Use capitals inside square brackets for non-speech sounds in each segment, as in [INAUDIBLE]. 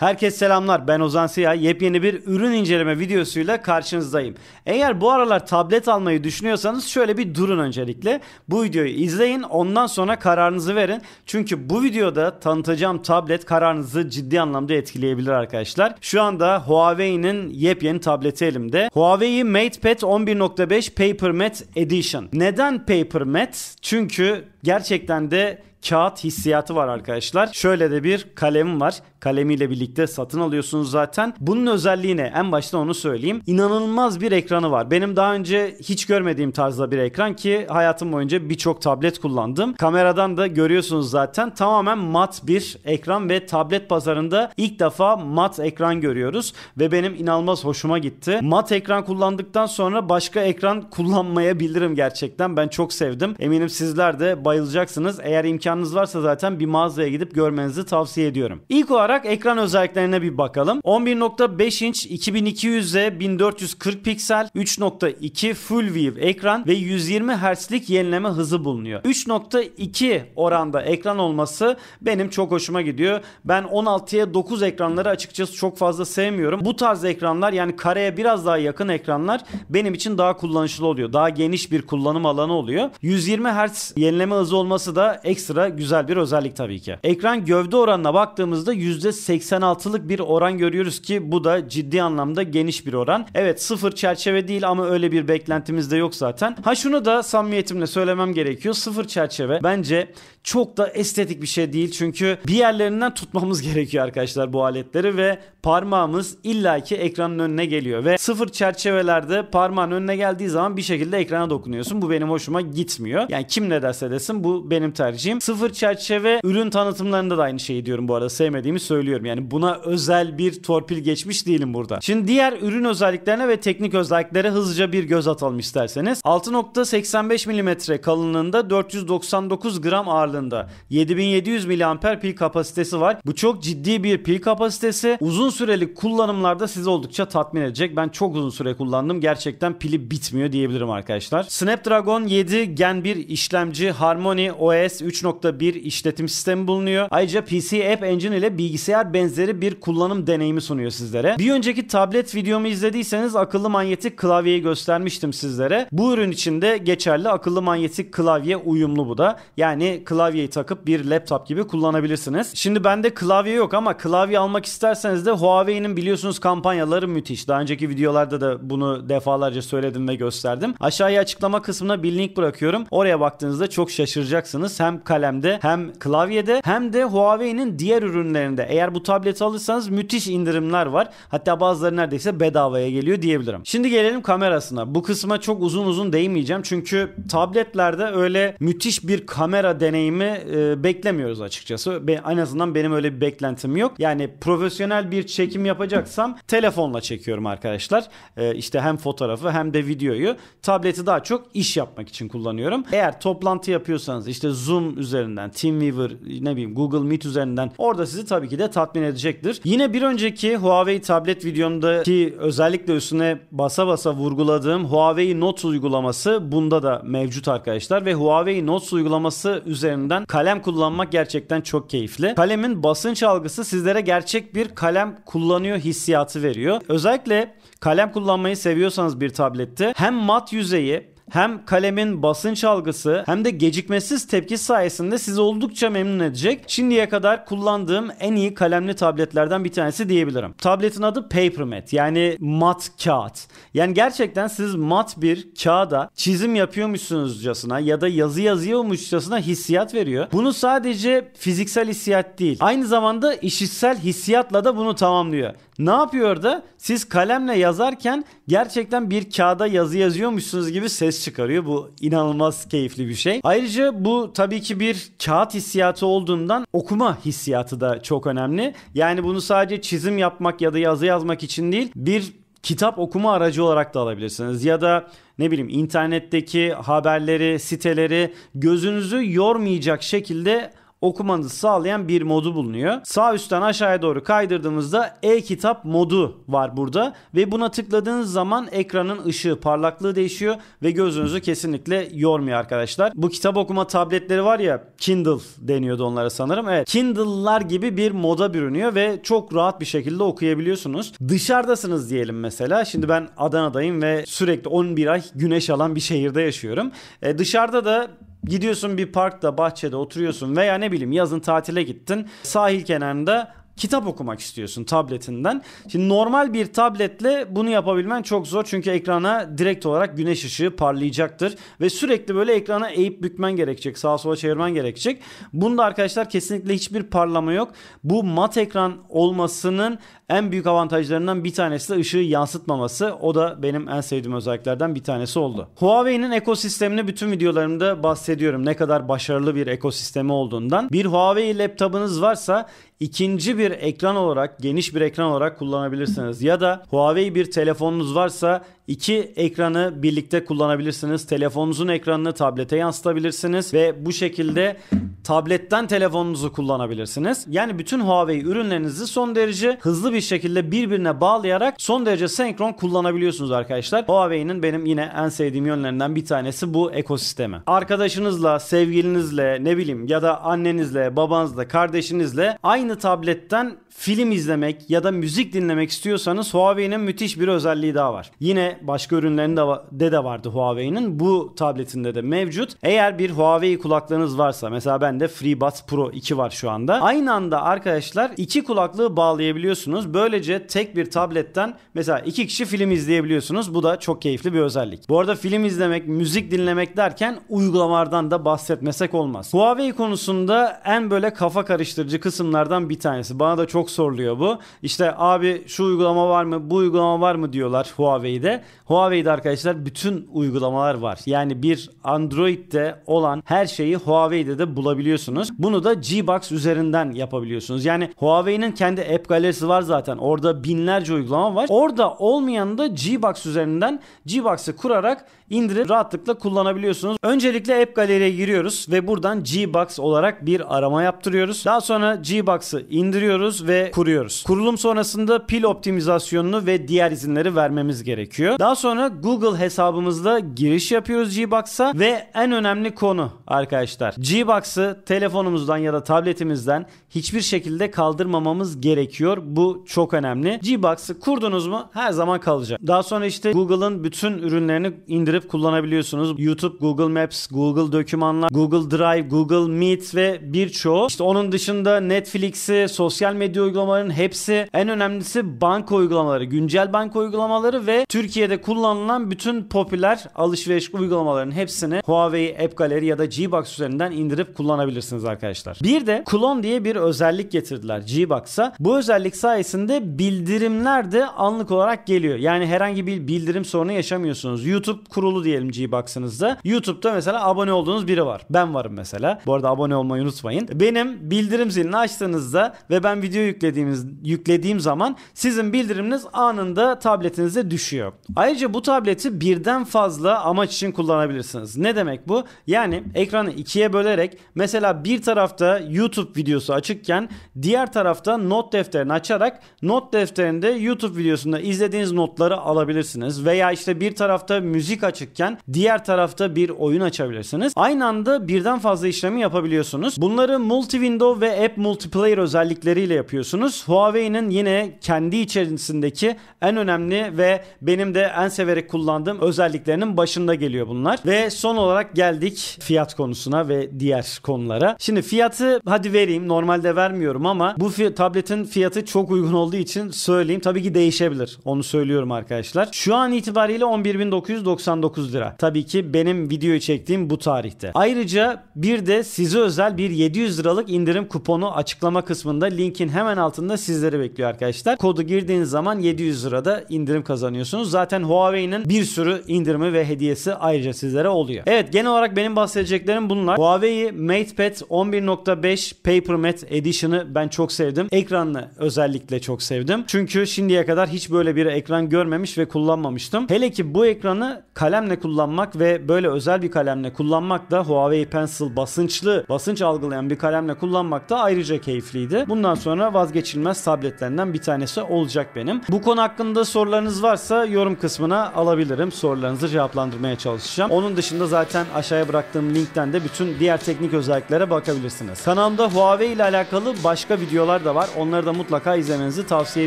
Herkes selamlar ben Ozan Siyah yepyeni bir ürün inceleme videosuyla karşınızdayım. Eğer bu aralar tablet almayı düşünüyorsanız şöyle bir durun öncelikle. Bu videoyu izleyin ondan sonra kararınızı verin. Çünkü bu videoda tanıtacağım tablet kararınızı ciddi anlamda etkileyebilir arkadaşlar. Şu anda Huawei'nin yepyeni tableti elimde. Huawei MatePad 11.5 Paper PaperMate Edition. Neden Paper PaperMate? Çünkü Gerçekten de kağıt hissiyatı var arkadaşlar. Şöyle de bir kalemim var. Kalemiyle birlikte satın alıyorsunuz zaten. Bunun özelliği ne? En başta onu söyleyeyim. İnanılmaz bir ekranı var. Benim daha önce hiç görmediğim tarzda bir ekran ki hayatım boyunca birçok tablet kullandım. Kameradan da görüyorsunuz zaten. Tamamen mat bir ekran ve tablet pazarında ilk defa mat ekran görüyoruz ve benim inanılmaz hoşuma gitti. Mat ekran kullandıktan sonra başka ekran kullanmayabilirim gerçekten. Ben çok sevdim. Eminim sizler de bayılacaksınız. Eğer imkanınız varsa zaten bir mağazaya gidip görmenizi tavsiye ediyorum. İlk olarak ekran özelliklerine bir bakalım. 11.5 inç 2200e, 1440 piksel 3.2 Full View ekran ve 120 Hz'lik yenileme hızı bulunuyor. 3.2 oranda ekran olması benim çok hoşuma gidiyor. Ben 16'ya 9 ekranları açıkçası çok fazla sevmiyorum. Bu tarz ekranlar yani kareye biraz daha yakın ekranlar benim için daha kullanışlı oluyor. Daha geniş bir kullanım alanı oluyor. 120 Hz yenileme hızı olması da ekstra güzel bir özellik tabii ki. Ekran gövde oranına baktığımızda %86'lık bir oran görüyoruz ki bu da ciddi anlamda geniş bir oran. Evet sıfır çerçeve değil ama öyle bir beklentimiz de yok zaten. Ha şunu da samimiyetimle söylemem gerekiyor. Sıfır çerçeve bence çok da estetik bir şey değil. Çünkü bir yerlerinden tutmamız [LAUGHS] gerekiyor arkadaşlar bu aletleri ve parmağımız illaki ekranın önüne geliyor ve sıfır çerçevelerde parmağın önüne geldiği zaman bir şekilde ekrana dokunuyorsun. Bu benim hoşuma gitmiyor. Yani kim ne derse desin olmasın. Bu benim tercihim. Sıfır çerçeve ürün tanıtımlarında da aynı şeyi diyorum bu arada. Sevmediğimi söylüyorum. Yani buna özel bir torpil geçmiş değilim burada. Şimdi diğer ürün özelliklerine ve teknik özelliklere hızlıca bir göz atalım isterseniz. 6.85 mm kalınlığında 499 gram ağırlığında 7700 mAh pil kapasitesi var. Bu çok ciddi bir pil kapasitesi. Uzun süreli kullanımlarda sizi oldukça tatmin edecek. Ben çok uzun süre kullandım. Gerçekten pili bitmiyor diyebilirim arkadaşlar. Snapdragon 7 Gen 1 işlemci Harman Harmony OS 3.1 işletim sistemi bulunuyor. Ayrıca PC App Engine ile bilgisayar benzeri bir kullanım deneyimi sunuyor sizlere. Bir önceki tablet videomu izlediyseniz akıllı manyetik klavyeyi göstermiştim sizlere. Bu ürün için de geçerli akıllı manyetik klavye uyumlu bu da. Yani klavyeyi takıp bir laptop gibi kullanabilirsiniz. Şimdi bende klavye yok ama klavye almak isterseniz de Huawei'nin biliyorsunuz kampanyaları müthiş. Daha önceki videolarda da bunu defalarca söyledim ve gösterdim. Aşağıya açıklama kısmına bir link bırakıyorum. Oraya baktığınızda çok şaşırtıcı şaşıracaksınız. Hem kalemde hem klavyede hem de Huawei'nin diğer ürünlerinde. Eğer bu tableti alırsanız müthiş indirimler var. Hatta bazıları neredeyse bedavaya geliyor diyebilirim. Şimdi gelelim kamerasına. Bu kısma çok uzun uzun değinmeyeceğim. Çünkü tabletlerde öyle müthiş bir kamera deneyimi e, beklemiyoruz açıkçası. Be, en azından benim öyle bir beklentim yok. Yani profesyonel bir çekim yapacaksam telefonla çekiyorum arkadaşlar. E, işte hem fotoğrafı hem de videoyu. Tableti daha çok iş yapmak için kullanıyorum. Eğer toplantı yapıyorsanız yapıyorsanız işte Zoom üzerinden, Teamweaver, ne bileyim Google Meet üzerinden orada sizi tabii ki de tatmin edecektir. Yine bir önceki Huawei tablet videomdaki özellikle üstüne basa basa vurguladığım Huawei Notes uygulaması bunda da mevcut arkadaşlar ve Huawei Notes uygulaması üzerinden kalem kullanmak gerçekten çok keyifli. Kalemin basınç algısı sizlere gerçek bir kalem kullanıyor hissiyatı veriyor. Özellikle kalem kullanmayı seviyorsanız bir tablette hem mat yüzeyi hem kalemin basınç algısı hem de gecikmesiz tepki sayesinde sizi oldukça memnun edecek. Şimdiye kadar kullandığım en iyi kalemli tabletlerden bir tanesi diyebilirim. Tabletin adı Papermat yani mat kağıt. Yani gerçekten siz mat bir kağıda çizim yapıyormuşsunuzcasına ya da yazı yazıyormuşçasına hissiyat veriyor. Bunu sadece fiziksel hissiyat değil aynı zamanda işitsel hissiyatla da bunu tamamlıyor. Ne yapıyor da siz kalemle yazarken gerçekten bir kağıda yazı yazıyormuşsunuz gibi ses çıkarıyor. Bu inanılmaz keyifli bir şey. Ayrıca bu tabii ki bir kağıt hissiyatı olduğundan okuma hissiyatı da çok önemli. Yani bunu sadece çizim yapmak ya da yazı yazmak için değil bir kitap okuma aracı olarak da alabilirsiniz. Ya da ne bileyim internetteki haberleri, siteleri gözünüzü yormayacak şekilde okumanızı sağlayan bir modu bulunuyor. Sağ üstten aşağıya doğru kaydırdığımızda e-kitap modu var burada ve buna tıkladığınız zaman ekranın ışığı parlaklığı değişiyor ve gözünüzü kesinlikle yormuyor arkadaşlar. Bu kitap okuma tabletleri var ya Kindle deniyordu onlara sanırım. Evet Kindle'lar gibi bir moda bürünüyor ve çok rahat bir şekilde okuyabiliyorsunuz. Dışarıdasınız diyelim mesela. Şimdi ben Adana'dayım ve sürekli 11 ay güneş alan bir şehirde yaşıyorum. E, dışarıda da Gidiyorsun bir parkta bahçede oturuyorsun veya ne bileyim yazın tatile gittin. Sahil kenarında kitap okumak istiyorsun tabletinden. Şimdi normal bir tabletle bunu yapabilmen çok zor çünkü ekrana direkt olarak güneş ışığı parlayacaktır ve sürekli böyle ekrana eğip bükmen gerekecek, sağa sola çevirmen gerekecek. Bunda arkadaşlar kesinlikle hiçbir parlama yok. Bu mat ekran olmasının en büyük avantajlarından bir tanesi de ışığı yansıtmaması. O da benim en sevdiğim özelliklerden bir tanesi oldu. Huawei'nin ekosistemini bütün videolarımda bahsediyorum. Ne kadar başarılı bir ekosistemi olduğundan. Bir Huawei laptopunuz varsa ikinci bir bir ekran olarak, geniş bir ekran olarak kullanabilirsiniz. Ya da Huawei bir telefonunuz varsa İki ekranı birlikte kullanabilirsiniz. Telefonunuzun ekranını tablete yansıtabilirsiniz ve bu şekilde tabletten telefonunuzu kullanabilirsiniz. Yani bütün Huawei ürünlerinizi son derece hızlı bir şekilde birbirine bağlayarak son derece senkron kullanabiliyorsunuz arkadaşlar. Huawei'nin benim yine en sevdiğim yönlerinden bir tanesi bu ekosistemi. Arkadaşınızla, sevgilinizle, ne bileyim ya da annenizle, babanızla, kardeşinizle aynı tabletten film izlemek ya da müzik dinlemek istiyorsanız Huawei'nin müthiş bir özelliği daha var. Yine başka ürünlerinde de, de vardı Huawei'nin. Bu tabletinde de mevcut. Eğer bir Huawei kulaklığınız varsa mesela bende FreeBuds Pro 2 var şu anda. Aynı anda arkadaşlar iki kulaklığı bağlayabiliyorsunuz. Böylece tek bir tabletten mesela iki kişi film izleyebiliyorsunuz. Bu da çok keyifli bir özellik. Bu arada film izlemek, müzik dinlemek derken uygulamalardan da bahsetmesek olmaz. Huawei konusunda en böyle kafa karıştırıcı kısımlardan bir tanesi. Bana da çok soruluyor bu. İşte abi şu uygulama var mı, bu uygulama var mı diyorlar Huawei'de. Huawei'de arkadaşlar bütün uygulamalar var. Yani bir Android'de olan her şeyi Huawei'de de bulabiliyorsunuz. Bunu da G-Box üzerinden yapabiliyorsunuz. Yani Huawei'nin kendi app galerisi var zaten. Orada binlerce uygulama var. Orada olmayanı da G-Box üzerinden G-Box'ı kurarak indirip rahatlıkla kullanabiliyorsunuz. Öncelikle app galeriye giriyoruz ve buradan G-Box olarak bir arama yaptırıyoruz. Daha sonra G-Box'ı indiriyoruz ve kuruyoruz. Kurulum sonrasında pil optimizasyonunu ve diğer izinleri vermemiz gerekiyor gerekiyor. Daha sonra Google hesabımızla giriş yapıyoruz Gbox'a ve en önemli konu arkadaşlar. Gbox'ı telefonumuzdan ya da tabletimizden hiçbir şekilde kaldırmamamız gerekiyor. Bu çok önemli. Gbox'ı kurdunuz mu her zaman kalacak. Daha sonra işte Google'ın bütün ürünlerini indirip kullanabiliyorsunuz. YouTube, Google Maps, Google Dokümanlar, Google Drive, Google Meet ve birçoğu. İşte onun dışında Netflix'i, sosyal medya uygulamalarının hepsi en önemlisi banka uygulamaları, güncel banka uygulamaları ve Türkiye Türkiye'de kullanılan bütün popüler alışveriş uygulamalarının hepsini Huawei App Gallery ya da G-Box üzerinden indirip kullanabilirsiniz arkadaşlar. Bir de klon diye bir özellik getirdiler G-Box'a. Bu özellik sayesinde bildirimler de anlık olarak geliyor. Yani herhangi bir bildirim sorunu yaşamıyorsunuz. YouTube kurulu diyelim G-Box'ınızda. YouTube'da mesela abone olduğunuz biri var. Ben varım mesela. Bu arada abone olmayı unutmayın. Benim bildirim zilini açtığınızda ve ben video yüklediğimiz yüklediğim zaman sizin bildiriminiz anında tabletinize düşüyor. Ayrıca bu tableti birden fazla amaç için kullanabilirsiniz. Ne demek bu? Yani ekranı ikiye bölerek mesela bir tarafta YouTube videosu açıkken diğer tarafta not defterini açarak not defterinde YouTube videosunda izlediğiniz notları alabilirsiniz. Veya işte bir tarafta müzik açıkken diğer tarafta bir oyun açabilirsiniz. Aynı anda birden fazla işlemi yapabiliyorsunuz. Bunları multi window ve app multiplayer özellikleriyle yapıyorsunuz. Huawei'nin yine kendi içerisindeki en önemli ve benim de de en severek kullandığım özelliklerinin başında geliyor bunlar. Ve son olarak geldik fiyat konusuna ve diğer konulara. Şimdi fiyatı hadi vereyim. Normalde vermiyorum ama bu fiyat, tabletin fiyatı çok uygun olduğu için söyleyeyim. Tabii ki değişebilir. Onu söylüyorum arkadaşlar. Şu an itibariyle 11.999 lira. Tabii ki benim videoyu çektiğim bu tarihte. Ayrıca bir de size özel bir 700 liralık indirim kuponu açıklama kısmında linkin hemen altında sizleri bekliyor arkadaşlar. Kodu girdiğiniz zaman 700 lirada indirim kazanıyorsunuz. Zaten zaten Huawei'nin bir sürü indirimi ve hediyesi ayrıca sizlere oluyor. Evet genel olarak benim bahsedeceklerim bunlar. Huawei MatePad 11.5 Paper Matte Edition'ı ben çok sevdim. Ekranını özellikle çok sevdim. Çünkü şimdiye kadar hiç böyle bir ekran görmemiş ve kullanmamıştım. Hele ki bu ekranı kalemle kullanmak ve böyle özel bir kalemle kullanmak da Huawei Pencil basınçlı, basınç algılayan bir kalemle kullanmak da ayrıca keyifliydi. Bundan sonra vazgeçilmez tabletlerinden bir tanesi olacak benim. Bu konu hakkında sorularınız varsa yorum kısmına alabilirim. Sorularınızı cevaplandırmaya çalışacağım. Onun dışında zaten aşağıya bıraktığım linkten de bütün diğer teknik özelliklere bakabilirsiniz. Kanalımda Huawei ile alakalı başka videolar da var. Onları da mutlaka izlemenizi tavsiye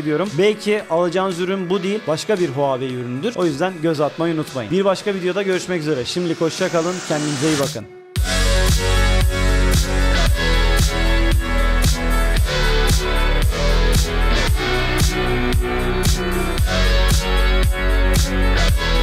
ediyorum. Belki alacağınız ürün bu değil, başka bir Huawei üründür. O yüzden göz atmayı unutmayın. Bir başka videoda görüşmek üzere. Şimdilik hoşçakalın, kendinize iyi bakın. We'll be right back. Bye.